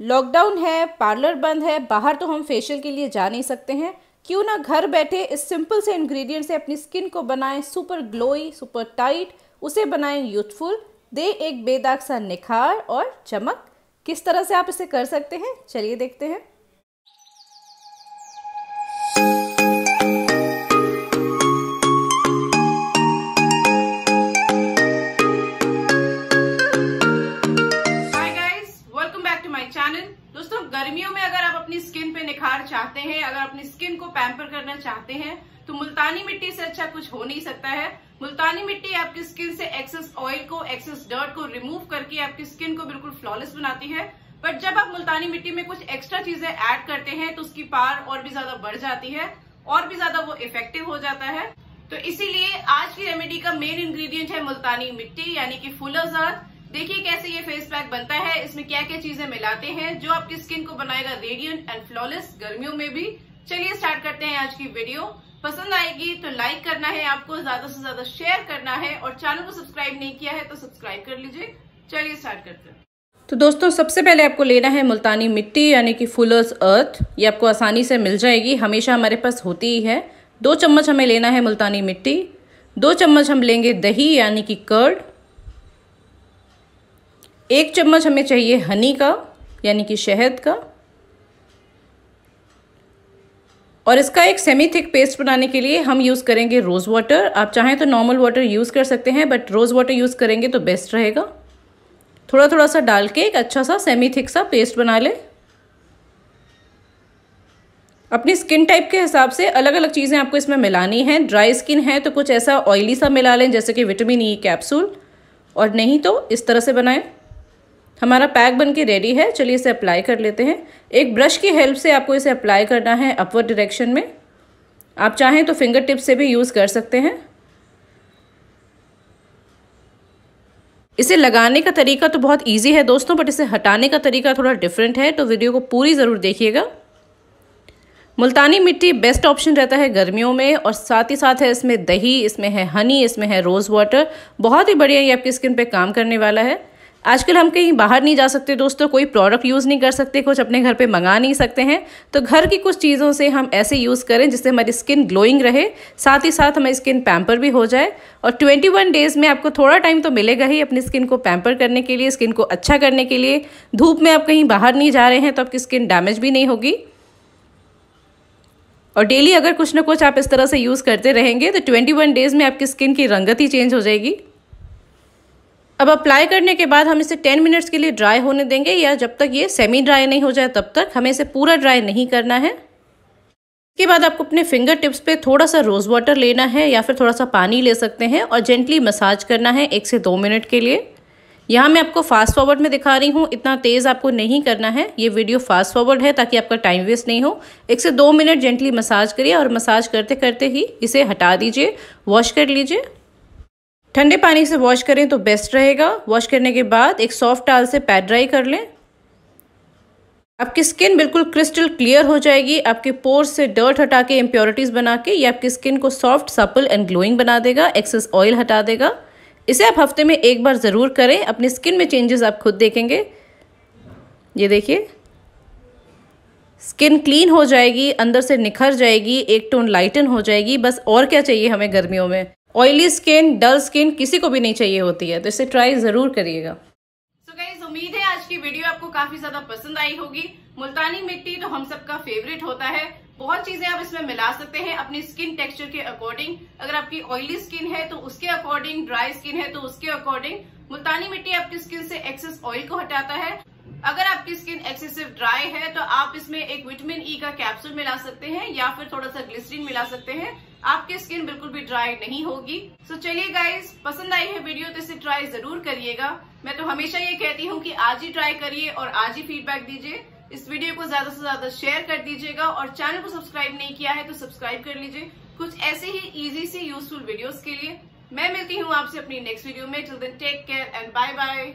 lockdown है parlour बंद है बाहर तो हम फेशियल के लिए जा नहीं सकते हैं क्यों ना घर बैठे इस सिंपल से इंग्रेडिएंट से अपनी स्किन को बनाएं सुपर ग्लोई सुपर टाइट उसे बनाएं यूथफुल दे एक बेदाग सा निखार और चमक किस तरह से आप इसे कर सकते हैं चलिए देखते हैं चाहते हैं अगर अपनी स्किन को पैम्पर करना चाहते हैं तो मुल्तानी मिट्टी से अच्छा कुछ हो नहीं सकता है मुल्तानी मिट्टी आपकी स्किन से एक्सेस ऑयल को एक्सेस डर्ट को रिमूव करके आपकी स्किन को बिल्कुल फ्लॉलेस बनाती है बट जब आप मुल्तानी मिट्टी में कुछ एक्स्ट्रा चीजें ऐड करते हैं तो उसकी पार और भी ज्यादा बढ़ जाती है और भी ज्यादा वो इफेक्टिव हो जाता है तो इसीलिए आज की रेमेडी का मेन इंग्रेडिएंट है मुल्तानी मिट्टी यानी कि फुलर्स अर्थ देखिए कैसे ये फेस पैक बनता है इसमें क्या क्या चीजें मिलाते हैं जो आपकी स्किन को बनाएगा रेडियंट एंड फ्लॉलेस गर्मियों में भी चलिए स्टार्ट करते हैं आज की वीडियो पसंद आएगी तो लाइक करना है आपको ज्यादा से ज्यादा शेयर करना है और चैनल को सब्सक्राइब नहीं किया है तो सब्सक्राइब कर लीजिए चलिए स्टार्ट करते हैं तो दोस्तों सबसे पहले आपको लेना है मुल्तानी मिट्टी यानी कि फुलर्स अर्थ ये आपको आसानी से मिल जाएगी हमेशा हमारे पास होती ही है दो चम्मच हमें लेना है मुल्तानी मिट्टी दो चम्मच हम लेंगे दही यानी कि कर्ड एक चम्मच हमें चाहिए हनी का यानी कि शहद का और इसका एक सेमी थिक पेस्ट बनाने के लिए हम यूज़ करेंगे रोज़ वाटर आप चाहें तो नॉर्मल वाटर यूज़ कर सकते हैं बट रोज़ वाटर यूज़ करेंगे तो बेस्ट रहेगा थोड़ा थोड़ा सा डाल के एक अच्छा सा सेमी थिक सा पेस्ट बना लें अपनी स्किन टाइप के हिसाब से अलग अलग चीज़ें आपको इसमें मिलानी हैं ड्राई स्किन है तो कुछ ऐसा ऑयली सा मिला लें जैसे कि विटामिन ई कैप्सूल और नहीं तो इस तरह से बनाएं हमारा पैक बन के रेडी है चलिए इसे अप्लाई कर लेते हैं एक ब्रश की हेल्प से आपको इसे अप्लाई करना है अपवर्ड डायरेक्शन में आप चाहें तो फिंगर टिप से भी यूज़ कर सकते हैं इसे लगाने का तरीका तो बहुत इजी है दोस्तों बट इसे हटाने का तरीका थोड़ा डिफरेंट है तो वीडियो को पूरी ज़रूर देखिएगा मुल्तानी मिट्टी बेस्ट ऑप्शन रहता है गर्मियों में और साथ ही साथ है इसमें दही इसमें है हनी इसमें है रोज़ वाटर बहुत ही बढ़िया ये आपकी स्किन पे काम करने वाला है आजकल हम कहीं बाहर नहीं जा सकते दोस्तों कोई प्रोडक्ट यूज़ नहीं कर सकते कुछ अपने घर पे मंगा नहीं सकते हैं तो घर की कुछ चीज़ों से हम ऐसे यूज़ करें जिससे हमारी स्किन ग्लोइंग रहे साथ ही साथ हमारी स्किन पैम्पर भी हो जाए और 21 डेज़ में आपको थोड़ा टाइम तो मिलेगा ही अपनी स्किन को पैम्पर करने के लिए स्किन को अच्छा करने के लिए धूप में आप कहीं बाहर नहीं जा रहे हैं तो आपकी स्किन डैमेज भी नहीं होगी और डेली अगर कुछ ना कुछ आप इस तरह से यूज़ करते रहेंगे तो 21 डेज़ में आपकी स्किन की रंगत ही चेंज हो जाएगी अब अप्लाई करने के बाद हम इसे 10 मिनट्स के लिए ड्राई होने देंगे या जब तक ये सेमी ड्राई नहीं हो जाए तब तक हमें इसे पूरा ड्राई नहीं करना है इसके बाद आपको अपने फिंगर टिप्स पे थोड़ा सा रोज़ वाटर लेना है या फिर थोड़ा सा पानी ले सकते हैं और जेंटली मसाज करना है एक से दो मिनट के लिए यहाँ मैं आपको फास्ट फॉरवर्ड में दिखा रही हूँ इतना तेज़ आपको नहीं करना है ये वीडियो फास्ट फॉरवर्ड है ताकि आपका टाइम वेस्ट नहीं हो एक से दो मिनट जेंटली मसाज करिए और मसाज करते करते ही इसे हटा दीजिए वॉश कर लीजिए ठंडे पानी से वॉश करें तो बेस्ट रहेगा वॉश करने के बाद एक सॉफ्ट टाल से पैड ड्राई कर लें आपकी स्किन बिल्कुल क्रिस्टल क्लियर हो जाएगी आपके पोर्स से डर्ट हटा के इम्प्योरिटीज़ बना के ये आपकी स्किन को सॉफ्ट सपल एंड ग्लोइंग बना देगा एक्सेस ऑयल हटा देगा इसे आप हफ्ते में एक बार ज़रूर करें अपनी स्किन में चेंजेस आप खुद देखेंगे ये देखिए स्किन क्लीन हो जाएगी अंदर से निखर जाएगी एक टोन लाइटन हो जाएगी बस और क्या चाहिए हमें गर्मियों में ऑयली स्किन डल स्किन किसी को भी नहीं चाहिए होती है तो इसे ट्राई जरूर करिएगा सो गाइज उम्मीद है आज की वीडियो आपको काफी ज्यादा पसंद आई होगी मुल्तानी मिट्टी तो हम सबका फेवरेट होता है बहुत चीजें आप इसमें मिला सकते हैं अपनी स्किन टेक्सचर के अकॉर्डिंग अगर आपकी ऑयली स्किन है तो उसके अकॉर्डिंग ड्राई स्किन है तो उसके अकॉर्डिंग मुल्तानी मिट्टी आपकी स्किन से एक्सेस ऑयल को हटाता है अगर आपकी स्किन एक्सेसिव ड्राई है तो आप इसमें एक विटामिन ई e का कैप्सूल मिला सकते हैं या फिर थोड़ा सा ग्लिसरीन मिला सकते हैं आपकी स्किन बिल्कुल भी ड्राई नहीं होगी सो so, चलिए गाइज पसंद आई है वीडियो तो इसे ट्राई जरूर करिएगा मैं तो हमेशा ये कहती हूँ कि आज ही ट्राई करिए और आज ही फीडबैक दीजिए इस वीडियो को ज्यादा से ज्यादा शेयर कर दीजिएगा और चैनल को सब्सक्राइब नहीं किया है तो सब्सक्राइब कर लीजिए कुछ ऐसे ही इजी से यूजफुल वीडियोस के लिए मैं मिलती हूँ आपसे अपनी नेक्स्ट वीडियो में till then take care and bye bye